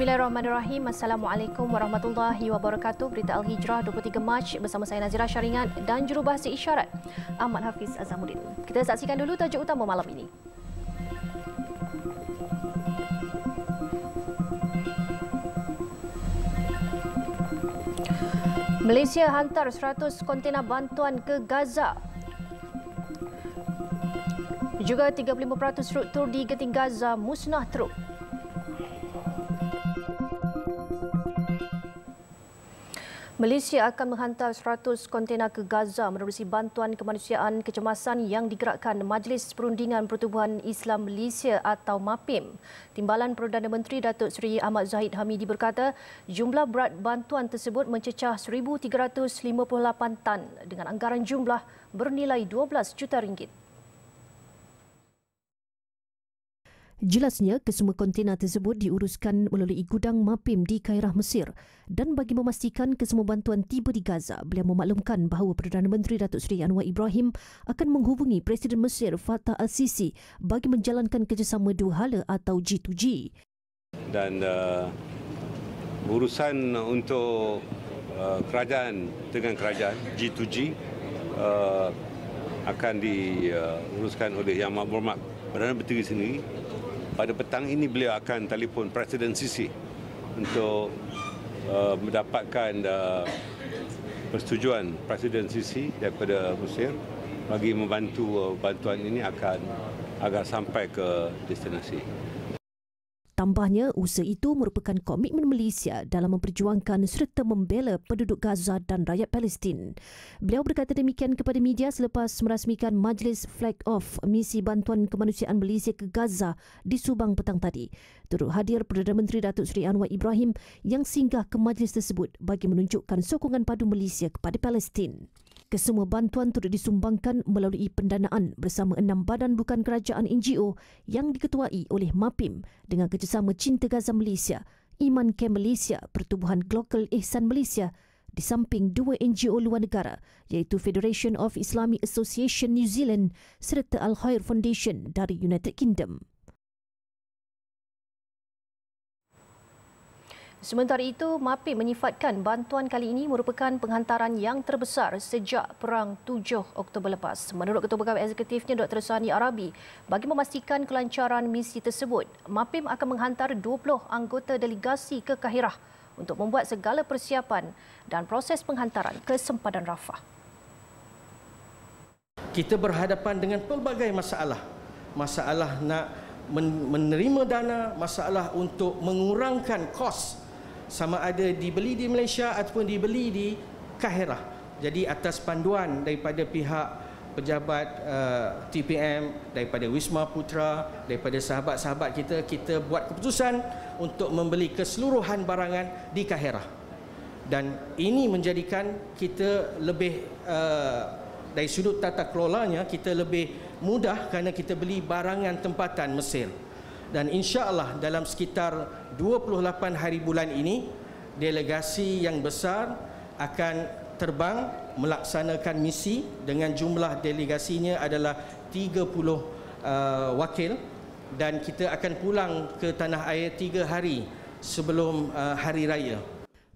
Bismillahirrahmanirrahim. Assalamualaikum warahmatullahi wabarakatuh. Berita Al-Hijrah 23 Mac bersama saya Nazira Syaringan dan jurubahasa isyarat Ahmad Hafiz Azamuddin. Kita saksikan dulu tajuk utama malam ini. Malaysia hantar 100 kontena bantuan ke Gaza. Juga 35% struktur di Geting Gaza musnah teruk. Malaysia akan menghantar 100 kontena ke Gaza menerusi bantuan kemanusiaan kecemasan yang digerakkan Majlis Perundingan Pertubuhan Islam Malaysia atau MAPIM. Timbalan Perdana Menteri Datuk Seri Ahmad Zahid Hamidi berkata, jumlah berat bantuan tersebut mencecah 1,358 tan dengan anggaran jumlah bernilai 12 juta ringgit. Jelasnya, kesemua kontena tersebut diuruskan melalui gudang MAPIM di Kairah, Mesir dan bagi memastikan kesemua bantuan tiba di Gaza, beliau memaklumkan bahawa Perdana Menteri Datuk Seri Anwar Ibrahim akan menghubungi Presiden Mesir Fatah Al-Sisi bagi menjalankan kerjasama dua hala atau G2G. Dan uh, urusan untuk uh, kerajaan dengan kerajaan G2G uh, akan diuruskan uh, oleh Yang Mahmud Perdana Menteri sendiri pada petang ini beliau akan telefon Presiden Sisi untuk uh, mendapatkan uh, persetujuan Presiden Sisi daripada Mesir bagi membantu uh, bantuan ini akan agak sampai ke destinasi. Tambahnya, usaha itu merupakan komitmen Malaysia dalam memperjuangkan serta membela penduduk Gaza dan rakyat Palestin. Beliau berkata demikian kepada media selepas merasmikan Majlis Flag Off Misi Bantuan Kemanusiaan Malaysia ke Gaza di Subang petang tadi. Turut hadir Perdana Menteri Datuk Seri Anwar Ibrahim yang singgah ke majlis tersebut bagi menunjukkan sokongan padu Malaysia kepada Palestin. Kesemua bantuan turut disumbangkan melalui pendanaan bersama enam badan bukan kerajaan NGO yang diketuai oleh MAPIM dengan kerjasama Cinta Gaza Malaysia, Iman Care Malaysia, Pertubuhan Global Ihsan Malaysia di samping dua NGO luar negara iaitu Federation of Islamic Association New Zealand serta Al-Khair Foundation dari United Kingdom. Sementara itu, MAPI menyifatkan bantuan kali ini merupakan penghantaran yang terbesar sejak Perang 7 Oktober lepas. Menurut Ketua Pegawai Eksekutifnya Dr. Sani Arabi, bagi memastikan kelancaran misi tersebut, MAPI akan menghantar 20 anggota delegasi ke Kahirah untuk membuat segala persiapan dan proses penghantaran ke sempadan Rafah. Kita berhadapan dengan pelbagai masalah. Masalah nak menerima dana, masalah untuk mengurangkan kos sama ada dibeli di Malaysia ataupun dibeli di Kaherah. Jadi atas panduan daripada pihak pejabat uh, eh, TPM daripada Wisma Putra daripada sahabat-sahabat kita kita buat keputusan untuk membeli keseluruhan barangan di Kaherah. Dan ini menjadikan kita lebih uh, dari sudut tata kelolanya kita lebih mudah kerana kita beli barangan tempatan Mesir dan insya Allah dalam sekitar 28 hari bulan ini delegasi yang besar akan terbang melaksanakan misi dengan jumlah delegasinya adalah 30 uh, wakil dan kita akan pulang ke tanah air 3 hari sebelum uh, hari raya.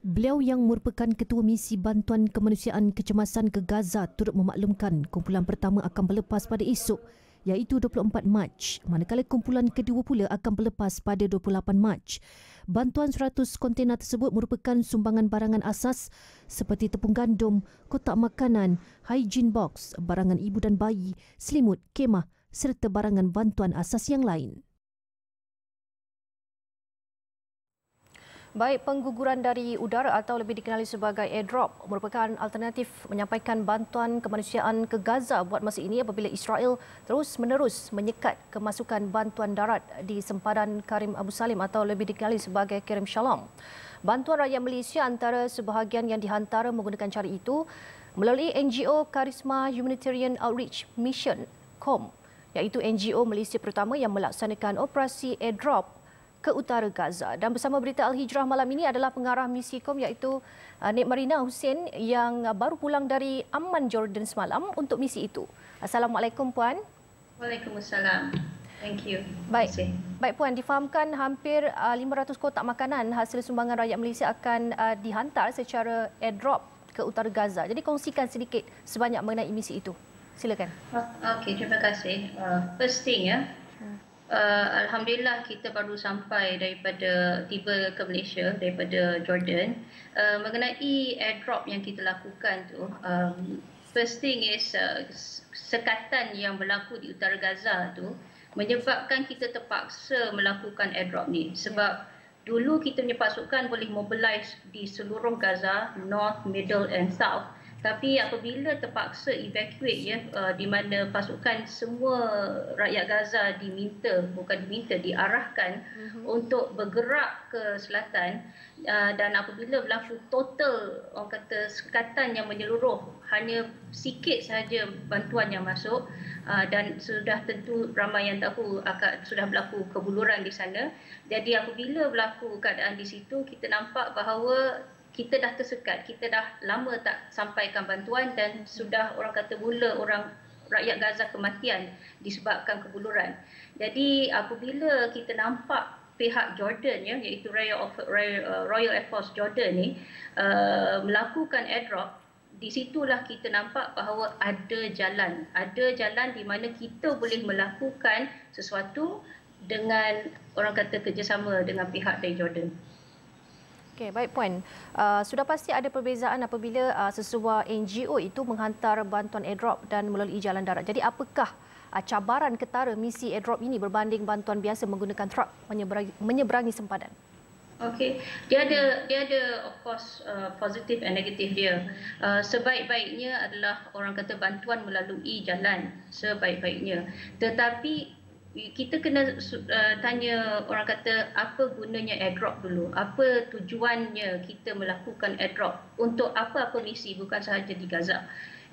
Beliau yang merupakan ketua misi bantuan kemanusiaan kecemasan ke Gaza turut memaklumkan kumpulan pertama akan berlepas pada esok iaitu 24 Mac, manakala kumpulan kedua pula akan berlepas pada 28 Mac. Bantuan 100 kontena tersebut merupakan sumbangan barangan asas seperti tepung gandum, kotak makanan, hygiene box, barangan ibu dan bayi, selimut, kemah serta barangan bantuan asas yang lain. Baik pengguguran dari udara atau lebih dikenali sebagai airdrop merupakan alternatif menyampaikan bantuan kemanusiaan ke Gaza buat masa ini apabila Israel terus menerus menyekat kemasukan bantuan darat di sempadan Karim Abu Salim atau lebih dikenali sebagai Karim Shalom. Bantuan rakyat Malaysia antara sebahagian yang dihantar menggunakan cara itu melalui NGO Karisma Humanitarian Outreach Mission, Com, iaitu NGO Malaysia pertama yang melaksanakan operasi airdrop ke utara Gaza. Dan bersama berita Al-Hijrah malam ini adalah pengarah misi kom iaitu uh, Nek Marina Hussein yang uh, baru pulang dari Amman, Jordan semalam untuk misi itu. Assalamualaikum Puan. Waalaikumsalam. Thank you. Baik. Baik Puan, difahamkan hampir 500 uh, kotak makanan hasil sumbangan rakyat Malaysia akan dihantar secara airdrop ke utara Gaza. Jadi kongsikan sedikit sebanyak mengenai misi itu. Silakan. Okey, terima kasih. Uh, first thing ya. Hmm uh, alhamdulillah kita baru sampai daripada tiba ke Malaysia daripada Jordan uh, mengenai airdrop yang kita lakukan tu um, first thing is uh, sekatan yang berlaku di utara Gaza tu menyebabkan kita terpaksa melakukan airdrop ni sebab dulu kita punya pasukan boleh mobilize di seluruh Gaza north middle and south tapi apabila terpaksa evacuate ya uh, di mana pasukan semua rakyat Gaza diminta bukan diminta diarahkan mm-hmm. untuk bergerak ke selatan uh, dan apabila berlaku total orang kata sekatan yang menyeluruh hanya sikit saja bantuan yang masuk uh, dan sudah tentu ramai yang tahu akan sudah berlaku kebuluran di sana jadi apabila berlaku keadaan di situ kita nampak bahawa kita dah tersekat, kita dah lama tak sampaikan bantuan dan sudah orang kata mula orang rakyat Gaza kematian disebabkan kebuluran. Jadi apabila kita nampak pihak Jordan ya iaitu Royal of uh, Royal Air Force Jordan ni uh, melakukan airdrop di situlah kita nampak bahawa ada jalan, ada jalan di mana kita boleh melakukan sesuatu dengan orang kata kerjasama dengan pihak dari Jordan. Okay, baik puan. Uh, sudah pasti ada perbezaan apabila uh, sesebuah NGO itu menghantar bantuan airdrop dan melalui jalan darat. Jadi apakah uh, cabaran ketara misi airdrop ini berbanding bantuan biasa menggunakan truk menyeberangi, menyeberangi sempadan? Okay, dia ada dia ada of course uh, positif dan negatif dia. Uh, sebaik-baiknya adalah orang kata bantuan melalui jalan sebaik-baiknya. Tetapi kita kena uh, tanya orang kata apa gunanya airdrop dulu apa tujuannya kita melakukan airdrop untuk apa-apa misi bukan sahaja di Gaza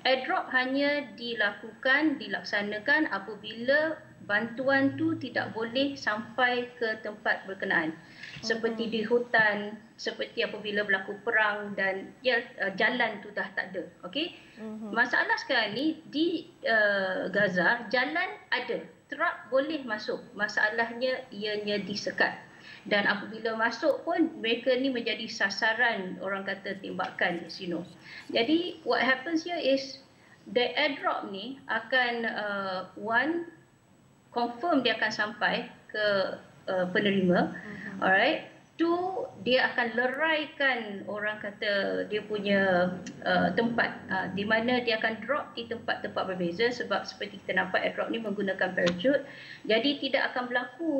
airdrop hanya dilakukan dilaksanakan apabila bantuan tu tidak boleh sampai ke tempat berkenaan hmm. seperti di hutan seperti apabila berlaku perang dan ya uh, jalan tu dah tak ada okey hmm. masalah sekarang ni di uh, Gaza jalan ada truck boleh masuk. Masalahnya ianya disekat. Dan apabila masuk pun mereka ni menjadi sasaran orang kata tembakan di sini. Jadi what happens here is the airdrop ni akan uh, one confirm dia akan sampai ke uh, penerima. Uh-huh. Alright tu dia akan leraikan orang kata dia punya uh, tempat uh, di mana dia akan drop di tempat-tempat berbeza sebab seperti kita nampak airdrop ni menggunakan parachute jadi tidak akan berlaku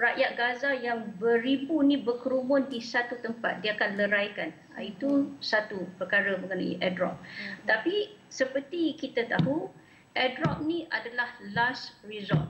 rakyat Gaza yang beribu ni berkerumun di satu tempat dia akan leraikan ah, itu satu perkara mengenai airdrop hmm. tapi seperti kita tahu airdrop ni adalah last resort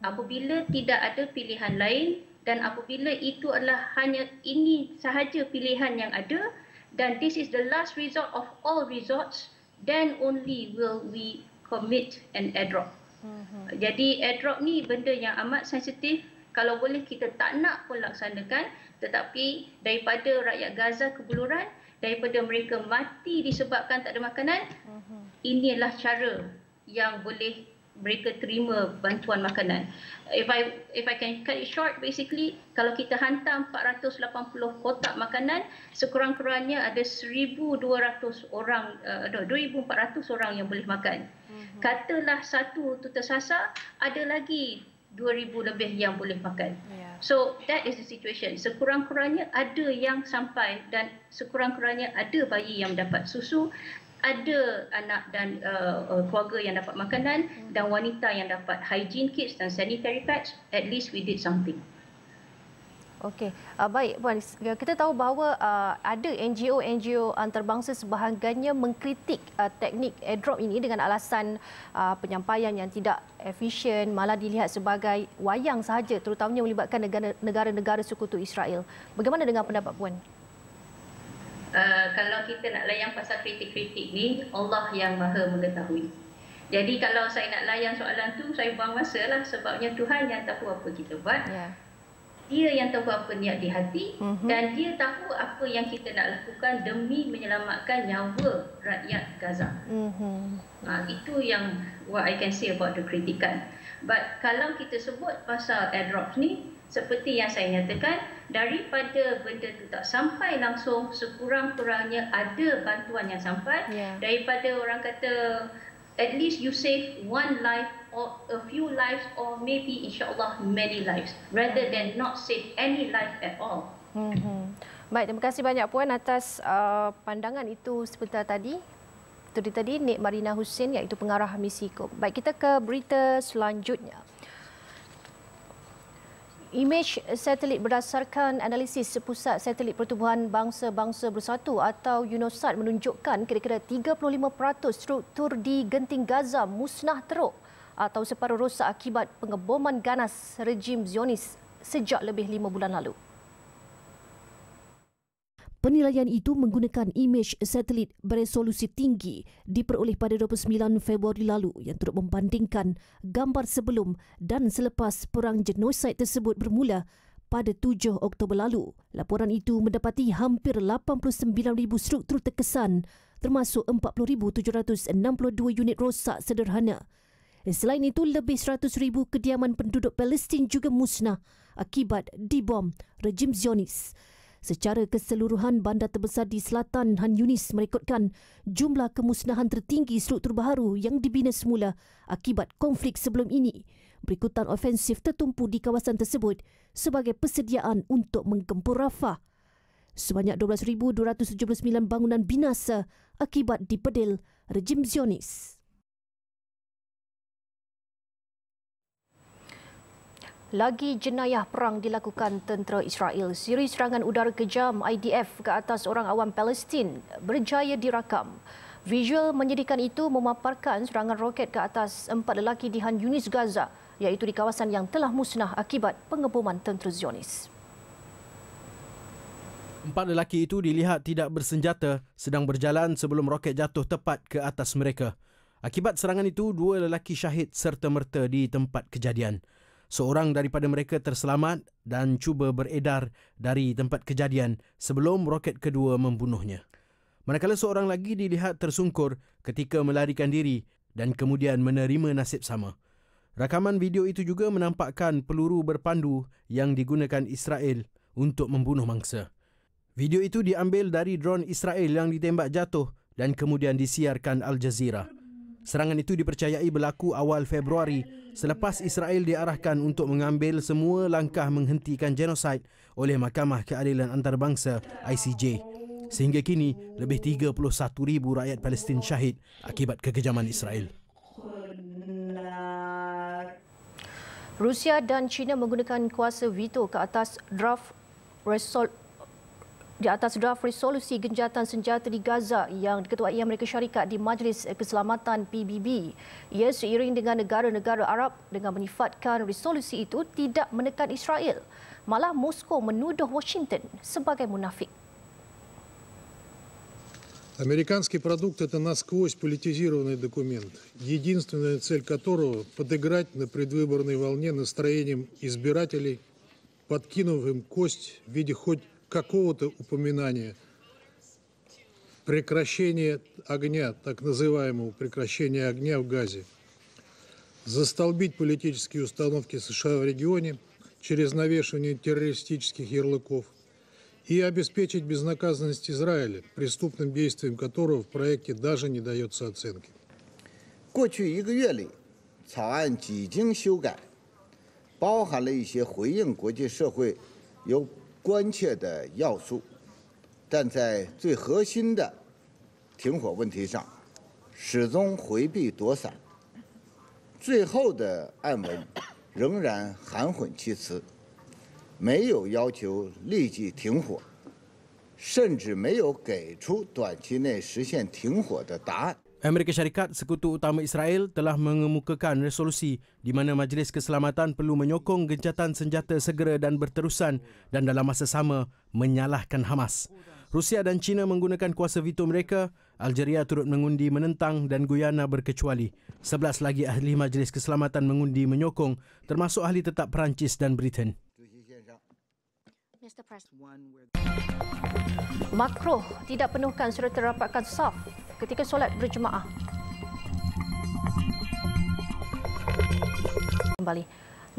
apabila tidak ada pilihan lain dan apabila itu adalah hanya ini sahaja pilihan yang ada dan this is the last resort of all resorts then only will we commit an airdrop. Mm-hmm. Jadi airdrop ni benda yang amat sensitif kalau boleh kita tak nak pun laksanakan tetapi daripada rakyat Gaza kebuluran daripada mereka mati disebabkan tak ada makanan mm-hmm. inilah cara yang boleh mereka terima bantuan makanan. If I if I can cut it short, basically kalau kita hantar 480 kotak makanan, sekurang-kurangnya ada 1,200 orang, uh, eh, 2,400 orang yang boleh makan. Mm-hmm. Katalah satu tu tersasar, ada lagi 2,000 lebih yang boleh makan. Yeah. So that is the situation. Sekurang-kurangnya ada yang sampai dan sekurang-kurangnya ada bayi yang dapat susu ada anak dan uh, uh, keluarga yang dapat makanan hmm. dan wanita yang dapat hygiene kits dan sanitary pads, at least we did something. Okey, uh, baik Puan. Kita tahu bahawa uh, ada NGO-NGO antarabangsa sebahagiannya mengkritik uh, teknik airdrop ini dengan alasan uh, penyampaian yang tidak efisien, malah dilihat sebagai wayang sahaja terutamanya melibatkan negara-negara sekutu Israel. Bagaimana dengan pendapat Puan? Eh, kalau kita nak layan pasal kritik-kritik ni, Allah yang maha mengetahui. Jadi kalau saya nak layan soalan tu, saya buang masa lah sebabnya Tuhan yang tahu apa kita buat. Yeah. Dia yang tahu apa niat di hati mm-hmm. dan dia tahu apa yang kita nak lakukan demi menyelamatkan nyawa rakyat Gaza. Mm-hmm. Ha, itu yang what I can say about the kritikan. But kalau kita sebut pasal airdrop ni, seperti yang saya nyatakan, daripada benda tu tak sampai langsung sekurang-kurangnya ada bantuan yang sampai yeah. daripada orang kata at least you save one life or a few lives or maybe insyaallah many lives rather than not save any life at all. Mm-hmm. Baik, terima kasih banyak puan atas uh, pandangan itu sebentar tadi. Tadi tadi Nik Marina Husin iaitu pengarah misi Kop. Baik, kita ke berita selanjutnya. Imej satelit berdasarkan analisis Pusat Satelit Pertubuhan Bangsa-Bangsa Bersatu atau UNOSAT menunjukkan kira-kira 35% struktur di genting Gaza musnah teruk atau separuh rosak akibat pengeboman ganas rejim Zionis sejak lebih lima bulan lalu. Penilaian itu menggunakan imej satelit beresolusi tinggi diperoleh pada 29 Februari lalu yang turut membandingkan gambar sebelum dan selepas perang genosid tersebut bermula pada 7 Oktober lalu. Laporan itu mendapati hampir 89,000 struktur terkesan termasuk 40,762 unit rosak sederhana. Selain itu, lebih 100,000 kediaman penduduk Palestin juga musnah akibat dibom rejim Zionis. Secara keseluruhan bandar terbesar di selatan Han Yunis merekodkan jumlah kemusnahan tertinggi struktur baru yang dibina semula akibat konflik sebelum ini. Berikutan ofensif tertumpu di kawasan tersebut sebagai persediaan untuk menggempur Rafah. Sebanyak 12,279 bangunan binasa akibat dipedil rejim Zionis. Lagi jenayah perang dilakukan tentera Israel. Siri serangan udara kejam IDF ke atas orang awam Palestin berjaya dirakam. Visual menyedihkan itu memaparkan serangan roket ke atas empat lelaki di Han Yunis Gaza iaitu di kawasan yang telah musnah akibat pengeboman tentera Zionis. Empat lelaki itu dilihat tidak bersenjata sedang berjalan sebelum roket jatuh tepat ke atas mereka. Akibat serangan itu, dua lelaki syahid serta merta di tempat kejadian. Seorang daripada mereka terselamat dan cuba beredar dari tempat kejadian sebelum roket kedua membunuhnya. Manakala seorang lagi dilihat tersungkur ketika melarikan diri dan kemudian menerima nasib sama. Rakaman video itu juga menampakkan peluru berpandu yang digunakan Israel untuk membunuh mangsa. Video itu diambil dari drone Israel yang ditembak jatuh dan kemudian disiarkan Al Jazeera. Serangan itu dipercayai berlaku awal Februari selepas Israel diarahkan untuk mengambil semua langkah menghentikan genosid oleh Mahkamah Keadilan Antarabangsa ICJ. Sehingga kini, lebih 31,000 rakyat Palestin syahid akibat kekejaman Israel. Rusia dan China menggunakan kuasa veto ke atas draft Resolve di atas draft resolusi genjatan senjata di Gaza yang diketuai Amerika Syarikat di Majlis Keselamatan PBB. Ia seiring dengan negara-negara Arab dengan menyifatkan resolusi itu tidak menekan Israel. Malah Moskow menuduh Washington sebagai munafik. Американский продукт – это насквозь политизированный документ, единственная цель которого – подыграть на предвыборной волне настроением избирателей, подкинув им кость в виде хоть какого-то упоминания прекращения огня, так называемого прекращения огня в Газе, застолбить политические установки США в регионе через навешивание террористических ярлыков и обеспечить безнаказанность Израиля, преступным действиям которого в проекте даже не дается оценки. 过去一个月里，草案几经修改，包含了一些回应国际社会由关切的要素，但在最核心的停火问题上，始终回避躲闪。最后的暗文仍然含混其辞，没有要求立即停火，甚至没有给出短期内实现停火的答案。Amerika Syarikat, sekutu utama Israel, telah mengemukakan resolusi di mana Majlis Keselamatan perlu menyokong gencatan senjata segera dan berterusan dan dalam masa sama menyalahkan Hamas. Rusia dan China menggunakan kuasa veto mereka, Algeria turut mengundi menentang dan Guyana berkecuali. Sebelas lagi ahli Majlis Keselamatan mengundi menyokong, termasuk ahli tetap Perancis dan Britain. Makro tidak penuhkan surat terapatkan soft ketika solat berjemaah. Kembali.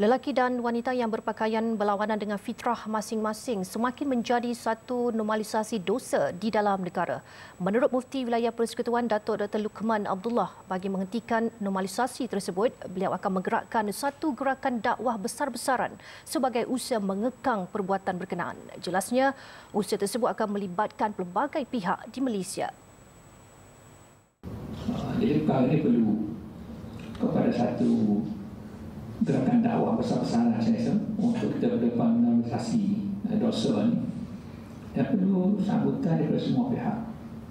Lelaki dan wanita yang berpakaian berlawanan dengan fitrah masing-masing semakin menjadi satu normalisasi dosa di dalam negara. Menurut Mufti Wilayah Persekutuan Datuk Dr. Lukman Abdullah, bagi menghentikan normalisasi tersebut, beliau akan menggerakkan satu gerakan dakwah besar-besaran sebagai usaha mengekang perbuatan berkenaan. Jelasnya, usaha tersebut akan melibatkan pelbagai pihak di Malaysia. Jadi ah, kali ini perlu kepada satu gerakan dakwah besar-besaran lah, saya rasa untuk kita berdepan normalisasi eh, dosa ini dan perlu sambutan daripada semua pihak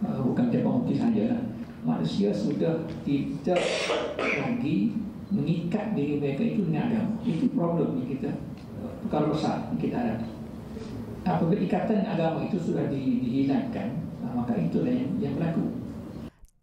ah, bukan tiap orang mungkin sahaja lah. manusia sudah tidak lagi mengikat diri mereka itu dengan agama itu problem yang kita eh, perkara besar yang kita ada apabila ikatan agama itu sudah dihilangkan ah, maka itulah yang, yang berlaku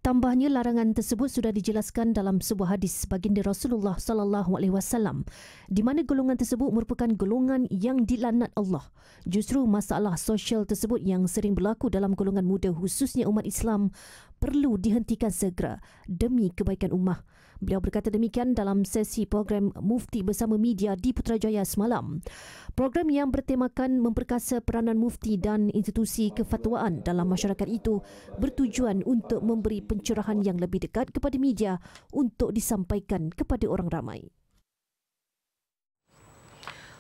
Tambahnya larangan tersebut sudah dijelaskan dalam sebuah hadis baginda Rasulullah sallallahu alaihi wasallam di mana golongan tersebut merupakan golongan yang dilanat Allah. Justru masalah sosial tersebut yang sering berlaku dalam golongan muda khususnya umat Islam perlu dihentikan segera demi kebaikan umat. Beliau berkata demikian dalam sesi program Mufti bersama media di Putrajaya semalam. Program yang bertemakan memperkasa peranan mufti dan institusi kefatwaan dalam masyarakat itu bertujuan untuk memberi pencerahan yang lebih dekat kepada media untuk disampaikan kepada orang ramai.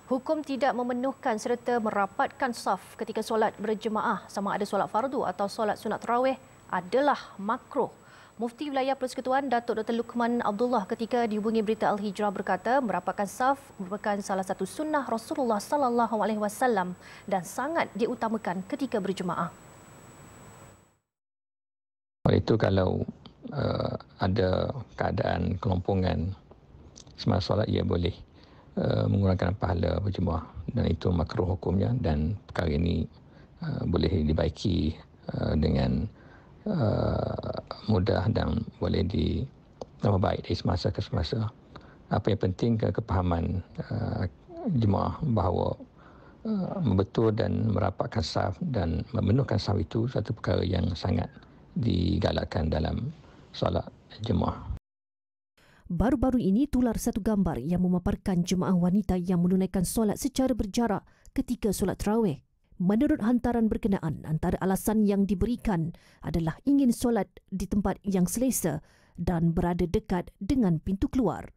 Hukum tidak memenuhkan serta merapatkan saf ketika solat berjemaah sama ada solat fardu atau solat sunat terawih adalah makruh. Mufti Wilayah Persekutuan Datuk Dr. Lukman Abdullah ketika dihubungi berita Al Hijrah berkata merapatkan saf merupakan salah satu sunnah Rasulullah sallallahu alaihi wasallam dan sangat diutamakan ketika berjemaah. Oleh itu kalau uh, ada keadaan kelompongan semasa solat ia boleh uh, menggunakan pahala berjemaah dan itu makruh hukumnya dan perkara ini uh, boleh dibaiki uh, dengan Uh, mudah dan boleh di lebih baik dari semasa ke semasa. Apa yang penting ke kepahaman uh, jemaah bahawa uh, membetul dan merapatkan saf dan memenuhkan saf itu satu perkara yang sangat digalakkan dalam solat jemaah. Baru-baru ini tular satu gambar yang memaparkan jemaah wanita yang menunaikan solat secara berjarak ketika solat terawih. Menurut hantaran berkenaan, antara alasan yang diberikan adalah ingin solat di tempat yang selesa dan berada dekat dengan pintu keluar.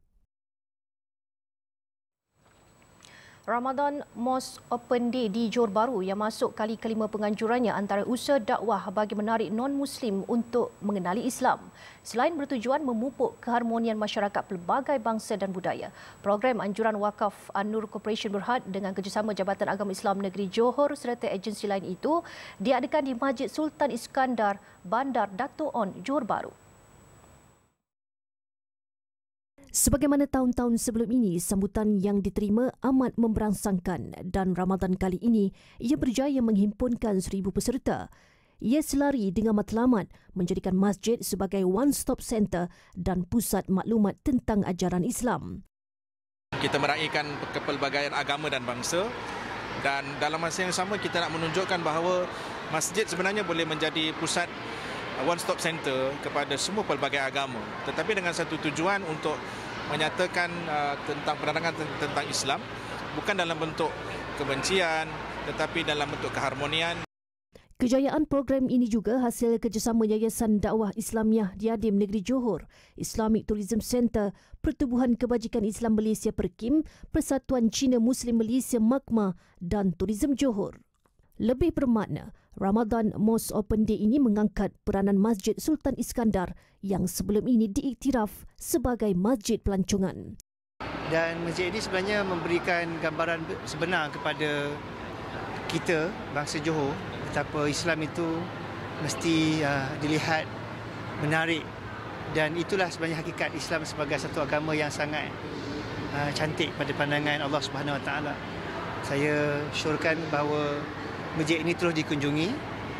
Ramadan Mosque Open Day di Johor Baru yang masuk kali kelima penganjurannya antara usaha dakwah bagi menarik non-Muslim untuk mengenali Islam. Selain bertujuan memupuk keharmonian masyarakat pelbagai bangsa dan budaya, program anjuran wakaf Anur Corporation Berhad dengan kerjasama Jabatan Agama Islam Negeri Johor serta agensi lain itu diadakan di Masjid Sultan Iskandar Bandar Dato' On, Johor Baru. Sebagaimana tahun-tahun sebelum ini, sambutan yang diterima amat memberangsangkan dan Ramadan kali ini ia berjaya menghimpunkan seribu peserta. Ia selari dengan matlamat menjadikan masjid sebagai one-stop center dan pusat maklumat tentang ajaran Islam. Kita meraihkan kepelbagaian agama dan bangsa dan dalam masa yang sama kita nak menunjukkan bahawa masjid sebenarnya boleh menjadi pusat one stop center kepada semua pelbagai agama tetapi dengan satu tujuan untuk menyatakan uh, tentang penerangan tentang Islam bukan dalam bentuk kebencian tetapi dalam bentuk keharmonian Kejayaan program ini juga hasil kerjasama Yayasan Dakwah Islamiah Diadim Negeri Johor, Islamic Tourism Center, Pertubuhan Kebajikan Islam Malaysia Perkim, Persatuan Cina Muslim Malaysia Magma dan Tourism Johor. Lebih bermakna, Ramadan Mosque Open Day ini mengangkat peranan Masjid Sultan Iskandar yang sebelum ini diiktiraf sebagai masjid pelancongan. Dan masjid ini sebenarnya memberikan gambaran sebenar kepada kita bangsa Johor betapa Islam itu mesti uh, dilihat menarik dan itulah sebenarnya hakikat Islam sebagai satu agama yang sangat uh, cantik pada pandangan Allah Subhanahu Wa Saya syorkan bahawa Masjid ini terus dikunjungi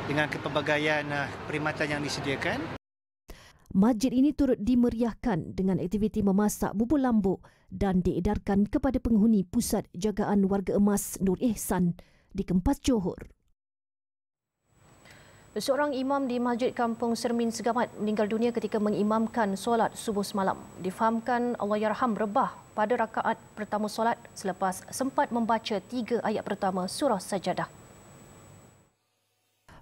dengan kepelbagaian uh, perkhidmatan yang disediakan. Masjid ini turut dimeriahkan dengan aktiviti memasak bubur lambuk dan diedarkan kepada penghuni Pusat Jagaan Warga Emas Nur Ihsan di Kempas Johor. Seorang imam di Masjid Kampung Sermin Segamat meninggal dunia ketika mengimamkan solat subuh semalam. Difahamkan Allah Yarham rebah pada rakaat pertama solat selepas sempat membaca tiga ayat pertama surah sajadah.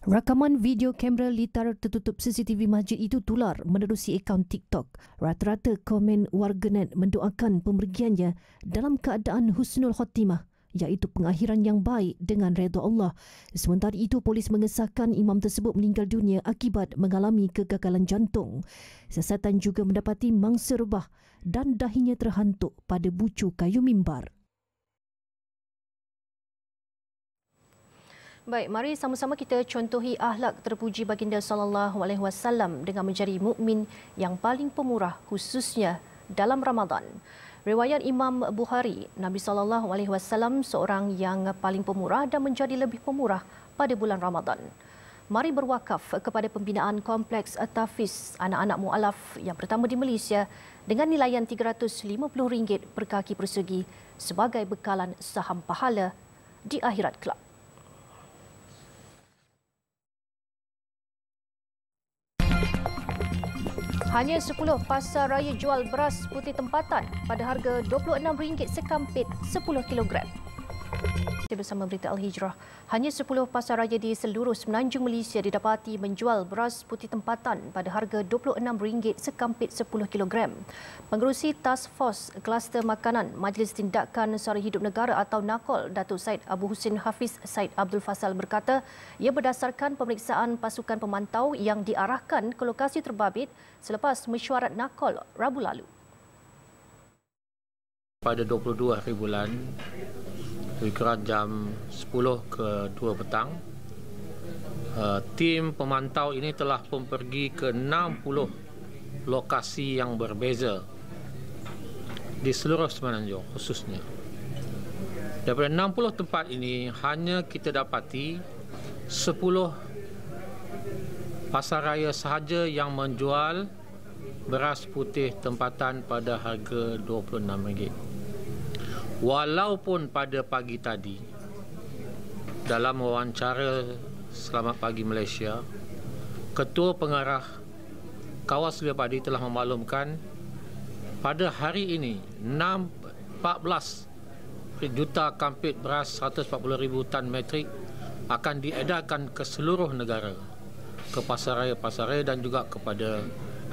Rakaman video kamera litar tertutup CCTV masjid itu tular menerusi akaun TikTok. Rata-rata komen warganet mendoakan pemergiannya dalam keadaan husnul khotimah iaitu pengakhiran yang baik dengan redha Allah. Sementara itu, polis mengesahkan imam tersebut meninggal dunia akibat mengalami kegagalan jantung. Siasatan juga mendapati mangsa rebah dan dahinya terhantuk pada bucu kayu mimbar. Baik, mari sama-sama kita contohi ahlak terpuji baginda sallallahu alaihi wasallam dengan menjadi mukmin yang paling pemurah khususnya dalam Ramadan. Riwayat Imam Bukhari, Nabi sallallahu alaihi wasallam seorang yang paling pemurah dan menjadi lebih pemurah pada bulan Ramadan. Mari berwakaf kepada pembinaan kompleks Tafis anak-anak mualaf yang pertama di Malaysia dengan nilai nilaian RM350 per kaki persegi sebagai bekalan saham pahala di akhirat kelak. Hanya 10 pasar raya jual beras putih tempatan pada harga RM26 sekampit 10 kilogram bersama berita Al-Hijrah. Hanya 10 pasar di seluruh semenanjung Malaysia didapati menjual beras putih tempatan pada harga RM26 sekampit 10 kg. Pengerusi Task Force Kluster Makanan Majlis Tindakan Sara Hidup Negara atau NAKOL Datuk Said Abu Husin Hafiz Said Abdul Fasal berkata ia berdasarkan pemeriksaan pasukan pemantau yang diarahkan ke lokasi terbabit selepas mesyuarat NAKOL Rabu lalu. Pada 22 hari bulan, lebih kurang jam 10 ke 2 petang uh, tim pemantau ini telah pun pergi ke 60 lokasi yang berbeza di seluruh Semenanjung khususnya daripada 60 tempat ini hanya kita dapati 10 pasar raya sahaja yang menjual beras putih tempatan pada harga RM26 walaupun pada pagi tadi dalam wawancara Selamat Pagi Malaysia Ketua Pengarah Kawas Lia Padi telah memaklumkan pada hari ini 6.14 juta kampit beras 140 ribu tan metrik akan diedarkan ke seluruh negara ke pasaraya-pasaraya dan juga kepada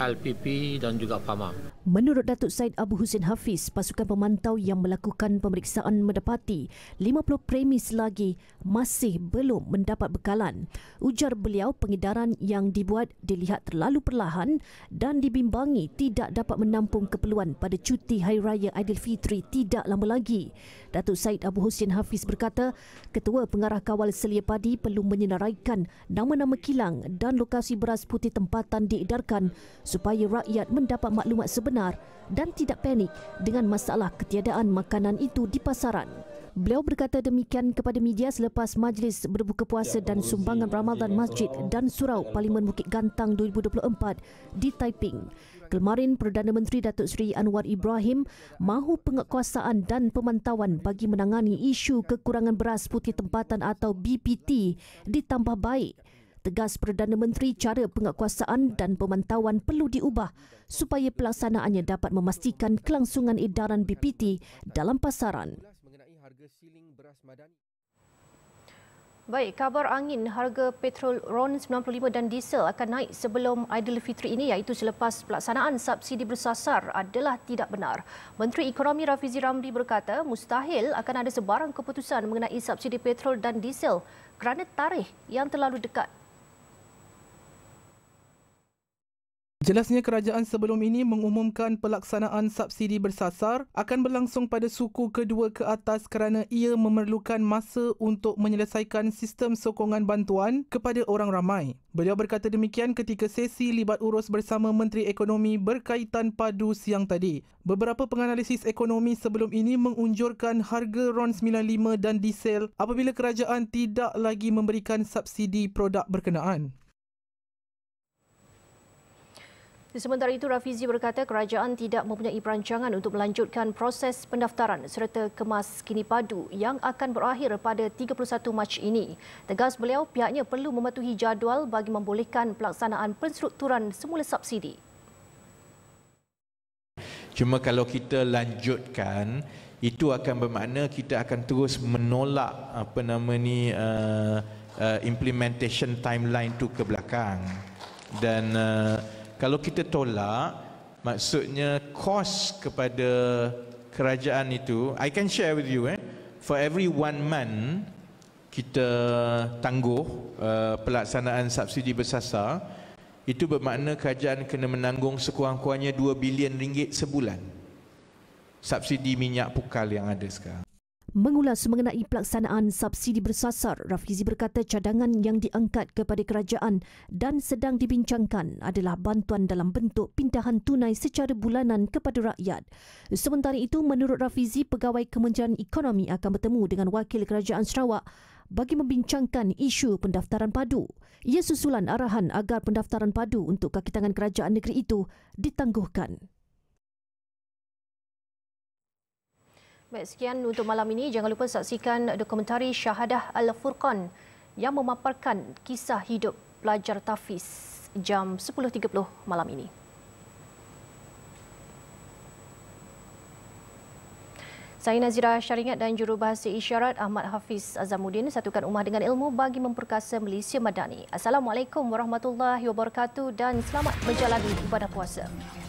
LPP dan juga PAMA. Menurut Datuk Said Abu Husin Hafiz, pasukan pemantau yang melakukan pemeriksaan mendapati 50 premis lagi masih belum mendapat bekalan. Ujar beliau pengedaran yang dibuat dilihat terlalu perlahan dan dibimbangi tidak dapat menampung keperluan pada cuti Hari Raya Aidilfitri tidak lama lagi. Datuk Said Abu Husin Hafiz berkata, Ketua Pengarah Kawal Selia Padi perlu menyenaraikan nama-nama kilang dan lokasi beras putih tempatan diedarkan supaya rakyat mendapat maklumat sebenar benar dan tidak panik dengan masalah ketiadaan makanan itu di pasaran. Beliau berkata demikian kepada media selepas majlis berbuka puasa dan sumbangan Ramadan Masjid dan Surau Parlimen Bukit Gantang 2024 di Taiping. Kemarin Perdana Menteri Datuk Seri Anwar Ibrahim mahu penguatkuasaan dan pemantauan bagi menangani isu kekurangan beras putih tempatan atau BPT ditambah baik tegas Perdana Menteri cara penguatkuasaan dan pemantauan perlu diubah supaya pelaksanaannya dapat memastikan kelangsungan edaran BPT dalam pasaran. Baik, kabar angin harga petrol RON 95 dan diesel akan naik sebelum Fitri ini iaitu selepas pelaksanaan subsidi bersasar adalah tidak benar. Menteri Ekonomi Rafizi Ramli berkata mustahil akan ada sebarang keputusan mengenai subsidi petrol dan diesel kerana tarikh yang terlalu dekat Jelasnya kerajaan sebelum ini mengumumkan pelaksanaan subsidi bersasar akan berlangsung pada suku kedua ke atas kerana ia memerlukan masa untuk menyelesaikan sistem sokongan bantuan kepada orang ramai. Beliau berkata demikian ketika sesi libat urus bersama Menteri Ekonomi berkaitan padu siang tadi. Beberapa penganalisis ekonomi sebelum ini mengunjurkan harga RON95 dan diesel apabila kerajaan tidak lagi memberikan subsidi produk berkenaan. Sementara itu, Rafizi berkata kerajaan tidak mempunyai perancangan untuk melanjutkan proses pendaftaran serta kemas kini padu yang akan berakhir pada 31 Mac ini. Tegas beliau, pihaknya perlu mematuhi jadual bagi membolehkan pelaksanaan penstrukturan semula subsidi. Cuma kalau kita lanjutkan, itu akan bermakna kita akan terus menolak apa nama ni uh, uh, implementation timeline itu ke belakang dan uh, kalau kita tolak, maksudnya kos kepada kerajaan itu, I can share with you eh. For every one man kita tangguh uh, pelaksanaan subsidi bersasar, itu bermakna kerajaan kena menanggung sekurang-kurangnya 2 bilion ringgit sebulan. Subsidi minyak pukal yang ada sekarang. Mengulas mengenai pelaksanaan subsidi bersasar, Rafizi berkata cadangan yang diangkat kepada kerajaan dan sedang dibincangkan adalah bantuan dalam bentuk pindahan tunai secara bulanan kepada rakyat. Sementara itu, menurut Rafizi, pegawai Kementerian Ekonomi akan bertemu dengan wakil kerajaan Sarawak bagi membincangkan isu pendaftaran padu. Ia susulan arahan agar pendaftaran padu untuk kakitangan kerajaan negeri itu ditangguhkan. Baik, sekian untuk malam ini. Jangan lupa saksikan dokumentari Syahadah Al-Furqan yang memaparkan kisah hidup pelajar Tafis jam 10.30 malam ini. Saya Nazira Syaringat dan jurubahasa isyarat Ahmad Hafiz Azamuddin satukan umah dengan ilmu bagi memperkasa Malaysia Madani. Assalamualaikum warahmatullahi wabarakatuh dan selamat menjalani ibadah puasa.